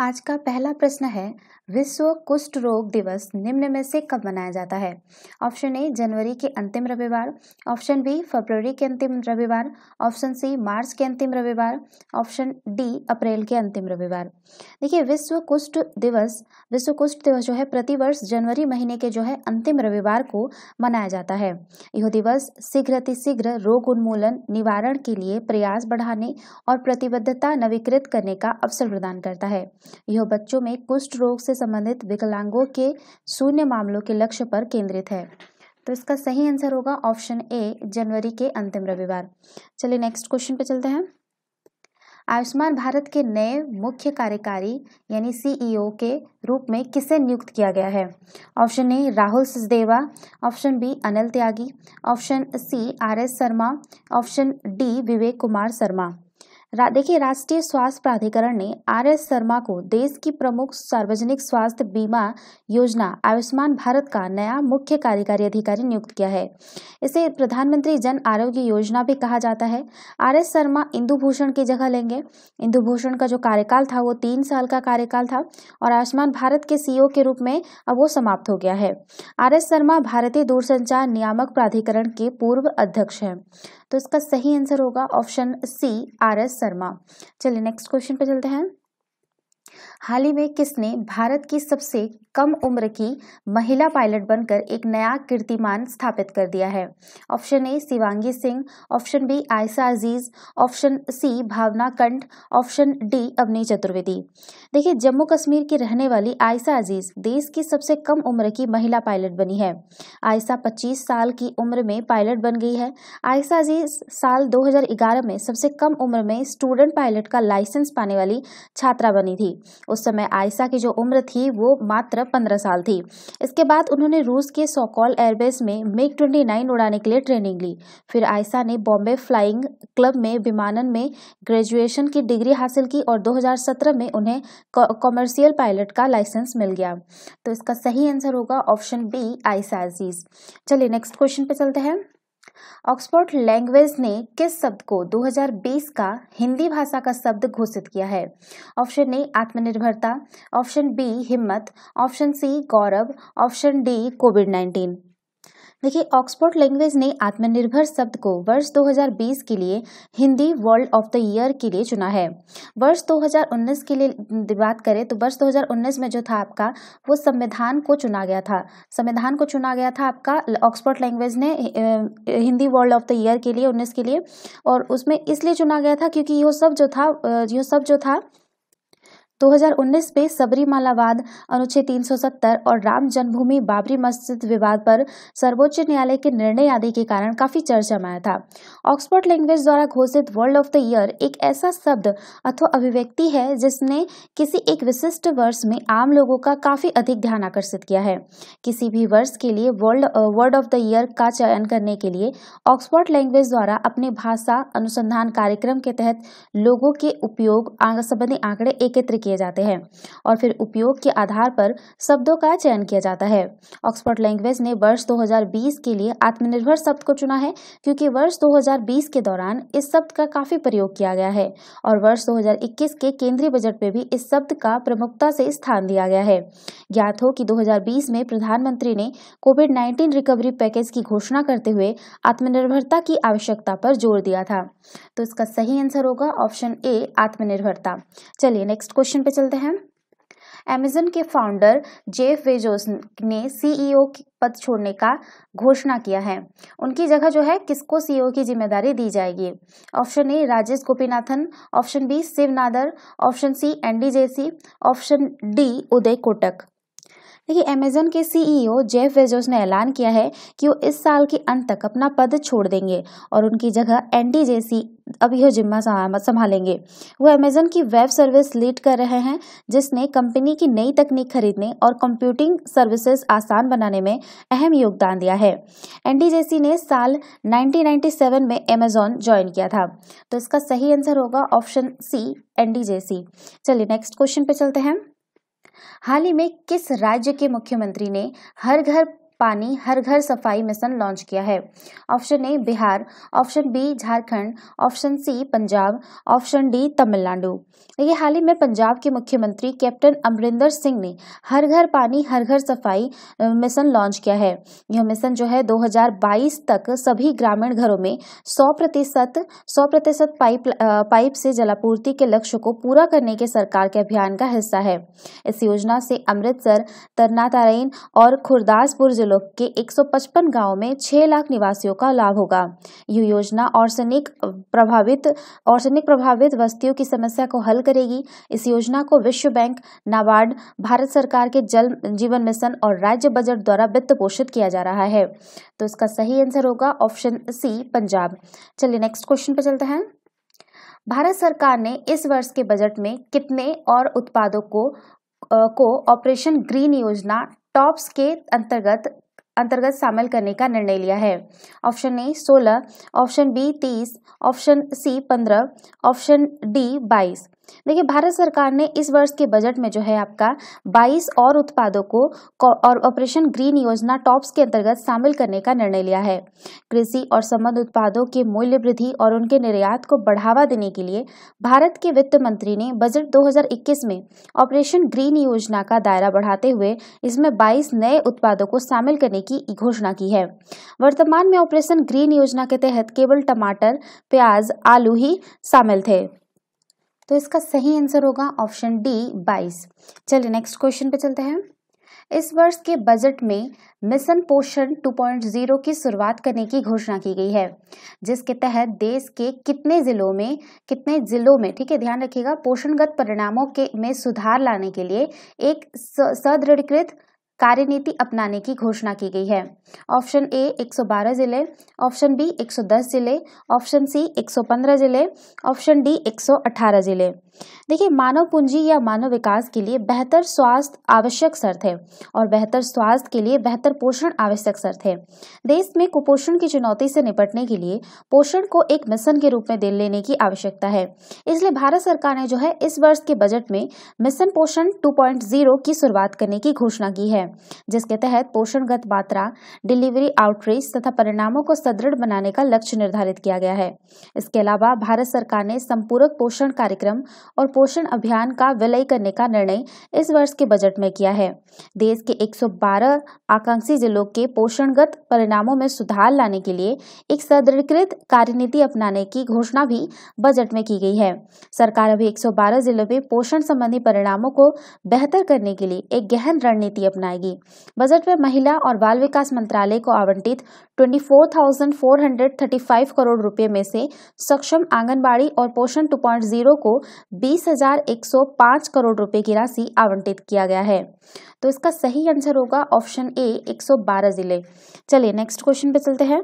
आज का पहला प्रश्न है विश्व कुष्ठ रोग दिवस निम्न में से कब मनाया जाता है ऑप्शन ए जनवरी के अंतिम रविवार ऑप्शन बी फरवरी के अंतिम रविवार ऑप्शन सी मार्च के अंतिम रविवार ऑप्शन डी अप्रैल के अंतिम रविवार देखिए विश्व कुष्ठ दिवस विश्व कुष्ठ दिवस जो है प्रतिवर्ष जनवरी महीने के जो है अंतिम रविवार को मनाया जाता है यह दिवस शीघ्र अतिशीघ्र रोग उन्मूलन निवारण के लिए प्रयास बढ़ाने और प्रतिबद्धता नवीकृत करने का अवसर प्रदान करता है यह बच्चों में कुष्ठ रोग से संबंधित विकलांगों के शून्य मामलों के लक्ष्य पर केंद्रित है तो इसका सही आंसर होगा ऑप्शन ए जनवरी के अंतिम रविवार चलिए नेक्स्ट क्वेश्चन पे चलते हैं आयुष्मान भारत के नए मुख्य कार्यकारी यानी सीईओ e के रूप में किसे नियुक्त किया गया है option A Rahul Sisdeva option B Anil Tyagi option C R S Sharma option D Vivek Kumar Sharma रा, देखिए राष्ट्रीय स्वास्थ्य प्राधिकरण ने आर एस शर्मा को देश की प्रमुख सार्वजनिक स्वास्थ्य बीमा योजना आयुष्मान भारत का नया मुख्य कार्यकारी अधिकारी नियुक्त किया है इसे प्रधानमंत्री जन आरोग्य योजना भी कहा जाता है आर एस शर्मा इंदु भूषण की जगह लेंगे इंदु भूषण का जो कार्यकाल था वो तीन साल का कार्यकाल था और आयुष्मान भारत के सीईओ के रूप में अब वो समाप्त हो गया है आर एस शर्मा भारतीय दूरसंचार नियामक प्राधिकरण के पूर्व अध्यक्ष हैं तो इसका सही आंसर होगा option C R S Sharma चलिए नेक्स्ट क्वेश्चन पे चलते हैं हाल ही में किसने भारत की सबसे कम उम्र की महिला पायलट बनकर एक नया कीर्तिमान स्थापित कर दिया है option A Shivangi Singh option B Aisha Aziz option C Bhawana Kanth option D Avani Chaturvedi देखिए जम्मू कश्मीर की रहने वाली आयसा अजीज देश की सबसे कम उम्र की महिला पायलट बनी है आयसा 25 साल की उम्र में पायलट बन गई है आयसा अजीज साल दो में सबसे कम उम्र में स्टूडेंट पायलट का लाइसेंस पाने वाली छात्रा बनी थी उस समय आयसा की जो उम्र थी वो मात्र पंद्रह साल थी इसके बाद उन्होंने रूस के सोकॉल एयरबेस में मिग ट्वेंटी नाइन उड़ाने के लिए ट्रेनिंग ली फिर आयसा ने बॉम्बे फ्लाइंग क्लब में विमानन में ग्रेजुएशन की डिग्री हासिल की और 2017 में उन्हें कॉमर्शियल पायलट का लाइसेंस मिल गया तो इसका सही आंसर होगा ऑप्शन बी आयसा अजीज चलिए नेक्स्ट क्वेश्चन पे चलते हैं ऑक्सफोर्ड लैंग्वेज ने किस शब्द को 2020 का हिंदी भाषा का शब्द घोषित किया है ऑप्शन ए आत्मनिर्भरता ऑप्शन बी हिम्मत ऑप्शन सी गौरव ऑप्शन डी कोविड नाइन्टीन देखिए ऑक्सफोर्ड लैंग्वेज ने आत्मनिर्भर शब्द को वर्ष 2020 के लिए Hindi word of the year के लिए चुना है वर्ष 2019 के लिए बात करें तो वर्ष 2019 में जो था आपका वो संविधान को चुना गया था संविधान को चुना गया था आपका ऑक्सफोर्ड लैंग्वेज ने Hindi word of the year के लिए उन्नीस के लिए और उसमें इसलिए चुना गया था क्योंकि यह सब जो था यह सब जो था 2019 में सबरीमाला वाद अनुच्छेद 370 और राम जन्मभूमि बाबरी मस्जिद विवाद पर सर्वोच्च न्यायालय के निर्णय आदि के कारण काफी चर्चा में आया था ऑक्सफोर्ड लैंग्वेज द्वारा घोषित वर्ल्ड ऑफ द ईयर एक ऐसा शब्द अथवा अभिव्यक्ति है जिसने किसी एक विशिष्ट वर्ष में आम लोगों का काफी अधिक ध्यान आकर्षित किया है किसी भी वर्ष के लिए world word of the year का चयन करने के लिए ऑक्सफोर्ड लैंग्वेज द्वारा अपने भाषा अनुसंधान कार्यक्रम के तहत लोगों के उपयोग संबंधी आंकड़े एकत्रित किए जाते हैं और फिर उपयोग के आधार पर शब्दों का चयन किया जाता है ऑक्सफोर्ड लैंग्वेज ने वर्ष 2020 के लिए आत्मनिर्भर शब्द को चुना है क्योंकि वर्ष 2020 के दौरान इस शब्द का काफ़ी प्रयोग किया गया है और वर्ष 2021 के केंद्रीय बजट में भी इस शब्द का प्रमुखता से स्थान दिया गया है ज्ञात हो कि 2020 में प्रधानमंत्री ने कोविड 19 रिकवरी पैकेज की घोषणा करते हुए आत्मनिर्भरता की आवश्यकता पर जोर दिया था तो इसका सही आंसर होगा ऑप्शन ए आत्मनिर्भरता चलिए नेक्स्ट क्वेश्चन क्वेश्चन पे चलते हैं अमेजन के फाउंडर जेफ वेजोस ने सीईओ e पद छोड़ने का घोषणा किया है उनकी जगह जो है किसको सीईओ e की जिम्मेदारी दी जाएगी option A Rajesh Gopinathan option B Shiv Nadar option C Andy Jassy option D Uday Kotak देखिए अमेजन के सीईओ जेफ वेजोस ने ऐलान किया है कि वो इस साल के अंत तक अपना पद छोड़ देंगे और उनकी जगह एनडी जेसी अब यह जिम्मा संभालेंगे वो अमेजन की वेब सर्विस लीड कर रहे हैं जिसने कंपनी की नई तकनीक खरीदने और कंप्यूटिंग सर्विसेज आसान बनाने में अहम योगदान दिया है एनडी जेसी ने साल 1997 में अमेजोन ज्वाइन किया था तो इसका सही आंसर होगा ऑप्शन सी एनडी चलिए नेक्स्ट क्वेश्चन पे चलते हैं हाल ही में किस राज्य के मुख्यमंत्री ने हर घर पानी हर घर सफाई मिशन लॉन्च किया है option A Bihar option B Jharkhand option C Punjab option D Tamil Nadu देखिए हाल ही में पंजाब के मुख्यमंत्री कैप्टन अमरिंदर सिंह ने हर घर पानी हर घर सफाई मिशन लॉन्च किया है यह मिशन जो है 2022 तक सभी ग्रामीण घरों में 100 प्रतिशत सौ प्रतिशत पाइप पाइप से जलापूर्ति के लक्ष्य को पूरा करने के सरकार के अभियान का हिस्सा है इस योजना से अमृतसर तरनातारैन और खुरदासपुर जिलों ब्लॉक के 155 गांवों में 6 लाख निवासियों का लाभ होगा यह योजना ऑर्सनिक प्रभावित ऑर्सनिक प्रभावित बस्तियों की समस्या को हल करेगी इस योजना को विश्व बैंक नाबार्ड भारत सरकार के जल जीवन मिशन और राज्य बजट द्वारा वित्त पोषित किया जा रहा है तो इसका सही आंसर होगा ऑप्शन सी पंजाब चलिए नेक्स्ट क्वेश्चन पर चलते हैं भारत सरकार ने इस वर्ष के बजट में कितने और उत्पादों को को ऑपरेशन ग्रीन योजना टॉप्स के अंतर्गत अंतर्गत शामिल करने का निर्णय लिया है ऑप्शन ए सोलह ऑप्शन बी तीस ऑप्शन सी पंद्रह ऑप्शन डी बाईस देखिए भारत सरकार ने इस वर्ष के बजट में जो है आपका 22 और उत्पादों को और ऑपरेशन ग्रीन योजना टॉप्स के अंतर्गत शामिल करने का निर्णय लिया है कृषि और संबंध उत्पादों के मूल्य वृद्धि और उनके निर्यात को बढ़ावा देने के लिए भारत के वित्त मंत्री ने बजट 2021 में ऑपरेशन ग्रीन योजना का दायरा बढ़ाते हुए इसमें बाईस नए उत्पादों को शामिल करने की घोषणा की है वर्तमान में ऑपरेशन ग्रीन योजना के तहत केवल टमाटर प्याज आलू ही शामिल थे तो इसका सही आंसर होगा ऑप्शन डी बाईस चलिए नेक्स्ट क्वेश्चन पे चलते हैं इस वर्ष के बजट में मिशन पोषण 2.0 की शुरुआत करने की घोषणा की गई है जिसके तहत देश के कितने जिलों में कितने जिलों में ठीक है ध्यान रखिएगा पोषणगत परिणामों के में सुधार लाने के लिए एक सदृढ़ीकृत कार्यनीति अपनाने की घोषणा की गई है ऑप्शन ए 112 जिले ऑप्शन बी 110 जिले ऑप्शन सी 115 जिले ऑप्शन डी 118 जिले देखिए मानव पूंजी या मानव विकास के लिए बेहतर स्वास्थ्य आवश्यक शर्त है और बेहतर स्वास्थ्य के लिए बेहतर पोषण आवश्यक शर्त है देश में कुपोषण की चुनौती से निपटने के लिए पोषण को एक मिशन के रूप में दे लेने की आवश्यकता है इसलिए भारत सरकार ने जो है इस वर्ष के बजट में मिशन पोषण टू की शुरुआत करने की घोषणा की है जिसके तहत पोषणगत मात्रा डिलीवरी आउटरीच तथा परिणामों को सुदृढ़ बनाने का लक्ष्य निर्धारित किया गया है इसके अलावा भारत सरकार ने संपूरक पोषण कार्यक्रम और पोषण अभियान का विलय करने का निर्णय इस वर्ष के बजट में किया है देश के 112 आकांक्षी जिलों के पोषणगत परिणामों में सुधार लाने के लिए एक सदृकृत कार्यनीति अपनाने की घोषणा भी बजट में की गई है सरकार अभी 112 जिलों में पोषण संबंधी परिणामों को बेहतर करने के लिए एक गहन रणनीति अपनाएगी बजट में महिला और बाल विकास मंत्रालय को आवंटित 24,435 करोड़ रुपए में से सक्षम आंगनबाड़ी और पोषण 2.0 को बीस हजार एक सौ करोड़ रुपए की राशि आवंटित किया गया है तो इसका सही आंसर होगा ऑप्शन ए एक सौ बारह जिले चलिए नेक्स्ट क्वेश्चन पे चलते हैं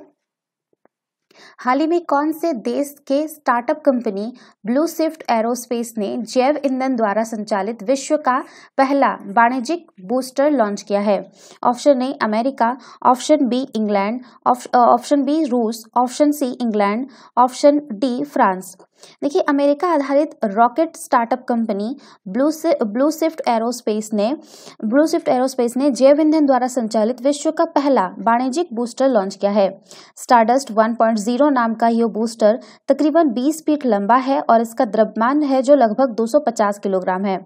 हाल ही में कौन से देश के startup company Blue Swift Aerospace ने जैव ईंधन द्वारा संचालित विश्व का पहला वाणिज्यिक बूस्टर लॉन्च किया है option A America option B England option B रूस option C England option D France देखिए अमेरिका आधारित रॉकेट स्टार्टअप कंपनी ब्लू से ब्लू स्विफ्ट एरोस्पेस ने ब्लू स्विफ्ट एरोस्पेस ने जैव ईंधन द्वारा संचालित विश्व का पहला वाणिज्यिक बूस्टर लॉन्च किया है स्टारडस्ट 1.0 नाम का यह बूस्टर तकरीबन 20 फीट लंबा है और इसका द्रव्यमान है जो लगभग 250 किलोग्राम है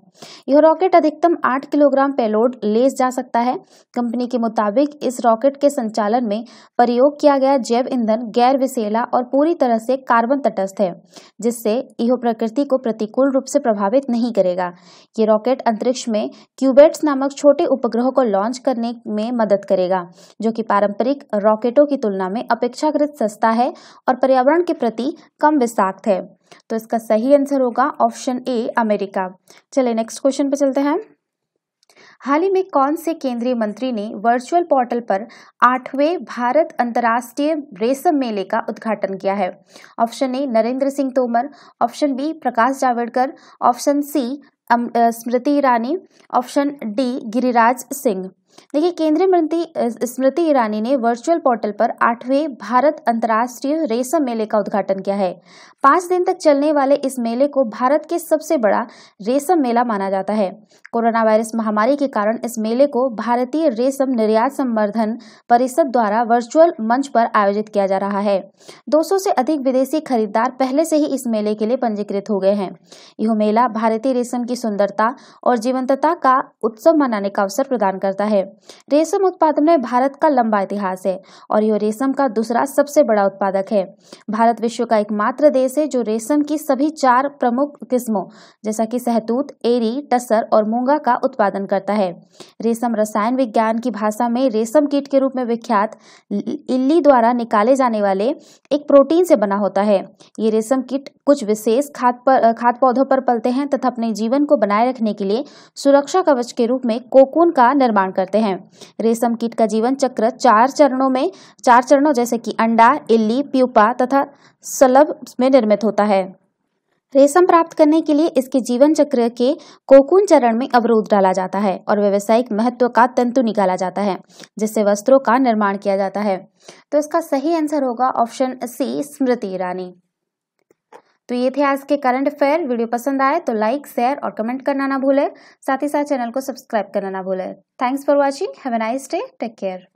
यह रॉकेट अधिकतम आठ किलोग्राम पेलोड ले जा सकता है कंपनी के मुताबिक इस रॉकेट के संचालन में प्रयोग किया गया जैव ईंधन गैर विशेला और पूरी तरह से कार्बन तटस्थ है जिससे इहो प्रकृति को प्रतिकूल रूप से प्रभावित नहीं करेगा ये रॉकेट अंतरिक्ष में क्यूबेट्स नामक छोटे उपग्रह को लॉन्च करने में मदद करेगा जो कि पारंपरिक रॉकेटों की तुलना में अपेक्षाकृत सस्ता है और पर्यावरण के प्रति कम विषाक्त है तो इसका सही आंसर होगा ऑप्शन ए अमेरिका चले नेक्स्ट क्वेश्चन पे चलते हैं हाल ही में कौन से केंद्रीय मंत्री ने वर्चुअल पोर्टल पर आठवें भारत अंतर्राष्ट्रीय रेशम मेले का उद्घाटन किया है option A Narendra Singh Tomar option B Prakash Javadekar option C Smriti Irani option D Giriraj Singh देखिए केंद्रीय मंत्री स्मृति ईरानी ने वर्चुअल पोर्टल पर आठवें भारत अंतर्राष्ट्रीय रेशम मेले का उद्घाटन किया है पांच दिन तक चलने वाले इस मेले को भारत के सबसे बड़ा रेशम मेला माना जाता है कोरोना वायरस महामारी के कारण इस मेले को भारतीय रेशम निर्यात संवर्धन परिषद द्वारा वर्चुअल मंच पर आयोजित किया जा रहा है दो से अधिक विदेशी खरीदार पहले से ही इस मेले के लिए पंजीकृत हो गए हैं यह मेला भारतीय रेशम की सुंदरता और जीवंतता का उत्सव मनाने का अवसर प्रदान करता है रेशम उत्पादन में भारत का लंबा इतिहास है और यह रेशम का दूसरा सबसे बड़ा उत्पादक है भारत विश्व का एकमात्र देश है जो रेशम की सभी चार प्रमुख किस्मों जैसा कि सहतूत एरी टसर और मूंगा का उत्पादन करता है रेशम रसायन विज्ञान की भाषा में रेशम कीट के रूप में विख्यात इल्ली द्वारा निकाले जाने वाले एक प्रोटीन से बना होता है ये रेशम कीट कुछ विशेष खाद पर खाद पौधों पर पलते हैं तथा अपने जीवन को बनाए रखने के लिए सुरक्षा कवच के रूप में कोकून का निर्माण करते हैं करते हैं रेशम कीट का जीवन चक्र चार चरणों में चार चरणों जैसे कि अंडा इल्ली प्यूपा तथा सलभ में निर्मित होता है रेशम प्राप्त करने के लिए इसके जीवन चक्र के कोकुन चरण में अवरोध डाला जाता है और व्यवसायिक महत्व का तंतु निकाला जाता है जिससे वस्त्रों का निर्माण किया जाता है तो इसका सही आंसर होगा ऑप्शन सी स्मृति ईरानी तो ये थे आज के करंट अफेयर वीडियो पसंद आए तो लाइक शेयर और कमेंट करना ना भूलें साथ ही साथ चैनल को सब्सक्राइब करना ना भूलें thanks for watching have a nice day take care